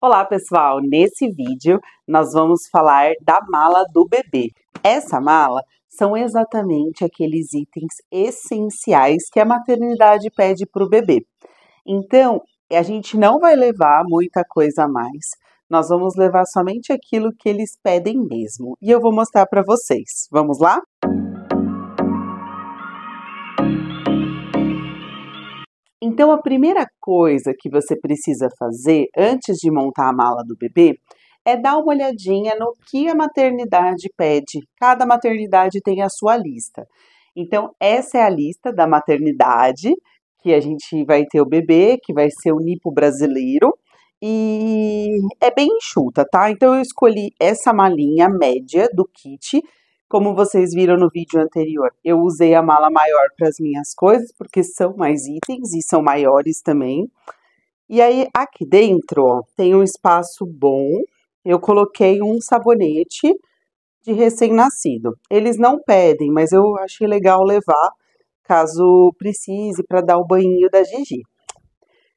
Olá pessoal, nesse vídeo nós vamos falar da mala do bebê. Essa mala são exatamente aqueles itens essenciais que a maternidade pede para o bebê. Então, a gente não vai levar muita coisa a mais, nós vamos levar somente aquilo que eles pedem mesmo. E eu vou mostrar para vocês. Vamos lá? Música Então, a primeira coisa que você precisa fazer antes de montar a mala do bebê é dar uma olhadinha no que a maternidade pede. Cada maternidade tem a sua lista. Então, essa é a lista da maternidade que a gente vai ter o bebê, que vai ser o nipo brasileiro. E é bem enxuta, tá? Então eu escolhi essa malinha média do kit como vocês viram no vídeo anterior, eu usei a mala maior para as minhas coisas, porque são mais itens e são maiores também. E aí, aqui dentro, ó, tem um espaço bom. Eu coloquei um sabonete de recém-nascido. Eles não pedem, mas eu achei legal levar, caso precise, para dar o banho da Gigi.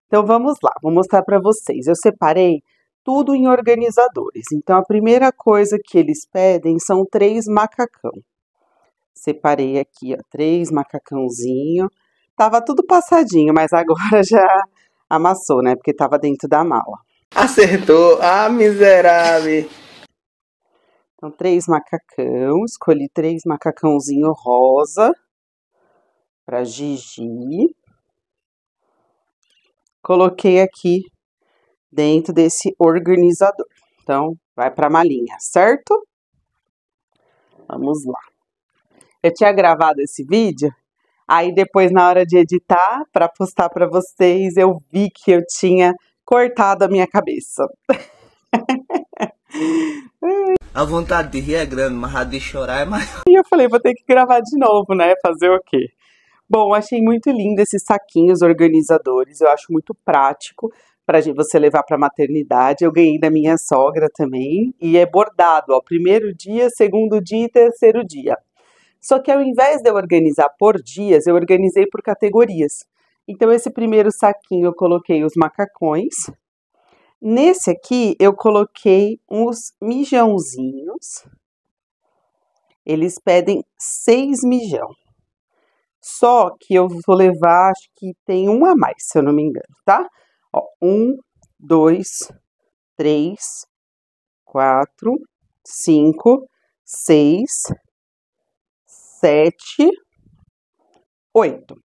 Então, vamos lá, vou mostrar para vocês. Eu separei tudo em organizadores. Então, a primeira coisa que eles pedem são três macacão. Separei aqui, ó, três macacãozinho. Tava tudo passadinho, mas agora já amassou, né? Porque tava dentro da mala. Acertou! Ah, miserável! Então, três macacão. Escolhi três macacãozinho rosa para Gigi. Coloquei aqui dentro desse organizador. Então, vai para a malinha, certo? Vamos lá. Eu tinha gravado esse vídeo, aí depois na hora de editar para postar para vocês, eu vi que eu tinha cortado a minha cabeça. a vontade de rir é grande, mas a de chorar é maior. E eu falei, vou ter que gravar de novo, né? Fazer o quê? Bom, achei muito lindo esses saquinhos organizadores, eu acho muito prático para você levar para a maternidade. Eu ganhei da minha sogra também e é bordado, ó, primeiro dia, segundo dia e terceiro dia. Só que ao invés de eu organizar por dias, eu organizei por categorias. Então esse primeiro saquinho eu coloquei os macacões. Nesse aqui eu coloquei uns mijãozinhos. Eles pedem seis mijão. Só que eu vou levar, acho que tem um a mais, se eu não me engano, tá? Ó, um, dois, três, quatro, cinco, seis, sete, oito.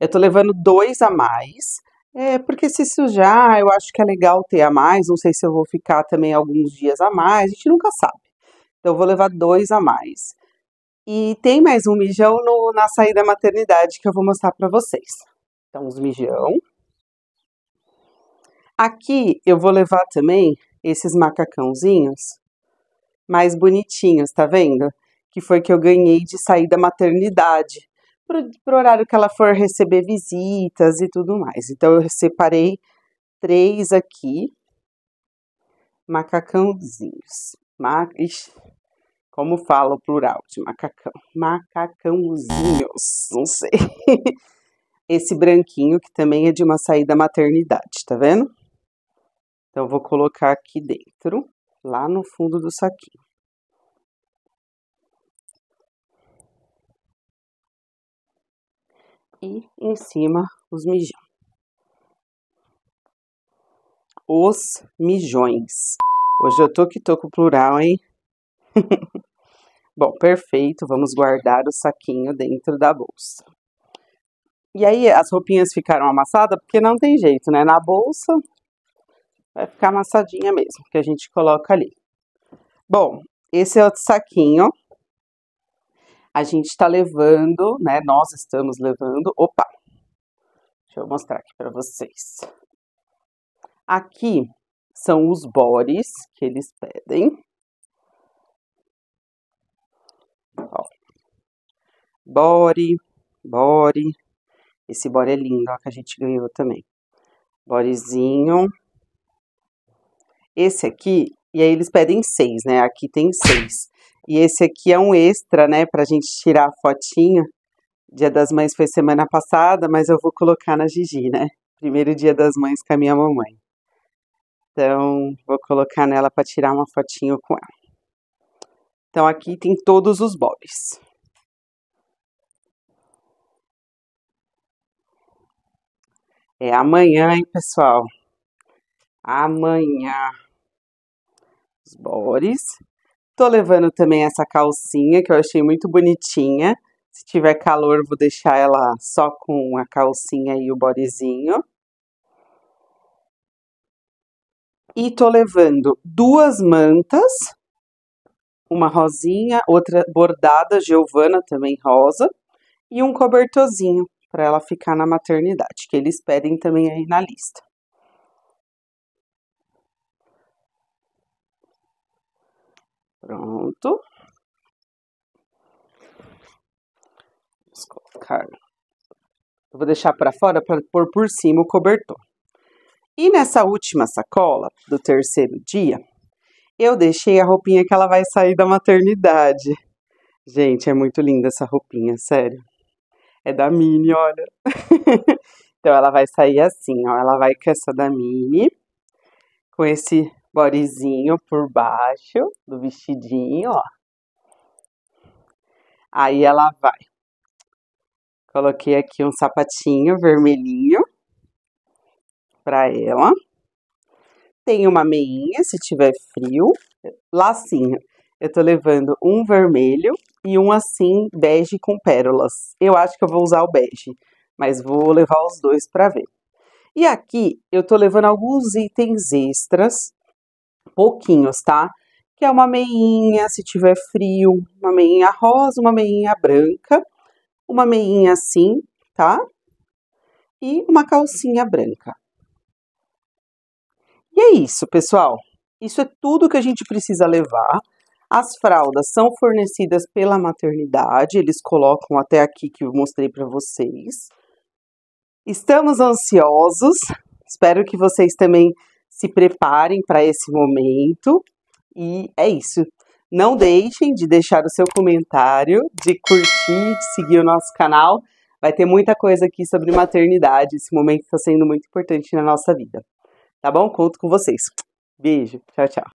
Eu tô levando dois a mais, é, porque se sujar, eu acho que é legal ter a mais. Não sei se eu vou ficar também alguns dias a mais, a gente nunca sabe. Então, eu vou levar dois a mais. E tem mais um mijão no, na saída da maternidade que eu vou mostrar para vocês. Então, os mijão. Aqui eu vou levar também esses macacãozinhos mais bonitinhos, tá vendo? Que foi que eu ganhei de sair da maternidade, pro, pro horário que ela for receber visitas e tudo mais. Então eu separei três aqui, macacãozinhos. Ma Ixi, como fala o plural de macacão? Macacãozinhos, não sei. Esse branquinho que também é de uma saída maternidade, tá vendo? Então, vou colocar aqui dentro, lá no fundo do saquinho. E em cima, os mijões. Os mijões. Hoje eu tô que tô com o plural, hein? Bom, perfeito. Vamos guardar o saquinho dentro da bolsa. E aí, as roupinhas ficaram amassadas porque não tem jeito, né? Na bolsa, Vai ficar amassadinha mesmo, que a gente coloca ali. Bom, esse é outro saquinho. A gente está levando, né? Nós estamos levando. Opa! Deixa eu mostrar aqui para vocês. Aqui são os bores que eles pedem. Ó. Bore, bore. Esse bore é lindo, ó, que a gente ganhou também. Borezinho. Esse aqui, e aí eles pedem seis, né? Aqui tem seis. E esse aqui é um extra, né? Pra gente tirar a fotinho. Dia das Mães foi semana passada, mas eu vou colocar na Gigi, né? Primeiro dia das mães com a minha mamãe. Então, vou colocar nela para tirar uma fotinho com ela. Então, aqui tem todos os bobs. É amanhã, hein, pessoal? Amanhã os bores. Tô levando também essa calcinha que eu achei muito bonitinha. Se tiver calor, vou deixar ela só com a calcinha e o bodezinho. E tô levando duas mantas, uma rosinha, outra bordada Giovana também rosa e um cobertorzinho para ela ficar na maternidade, que eles pedem também aí na lista. Pronto. Vamos colocar. Eu vou deixar para fora para pôr por cima o cobertor. E nessa última sacola do terceiro dia, eu deixei a roupinha que ela vai sair da maternidade. Gente, é muito linda essa roupinha, sério. É da Mini, olha. então ela vai sair assim, ó. Ela vai com essa da Mini, com esse bodyzinho por baixo do vestidinho, ó. Aí ela vai. Coloquei aqui um sapatinho vermelhinho para ela. Tem uma meinha, se tiver frio. Lacinho. Eu tô levando um vermelho e um assim, bege com pérolas. Eu acho que eu vou usar o bege, mas vou levar os dois para ver. E aqui eu tô levando alguns itens extras pouquinhos, tá? Que é uma meinha, se tiver frio, uma meinha rosa, uma meinha branca, uma meinha assim, tá? E uma calcinha branca. E é isso, pessoal. Isso é tudo que a gente precisa levar. As fraldas são fornecidas pela maternidade, eles colocam até aqui que eu mostrei para vocês. Estamos ansiosos, espero que vocês também se preparem para esse momento e é isso. Não deixem de deixar o seu comentário, de curtir, de seguir o nosso canal. Vai ter muita coisa aqui sobre maternidade. Esse momento está sendo muito importante na nossa vida. Tá bom? Conto com vocês. Beijo. Tchau, tchau.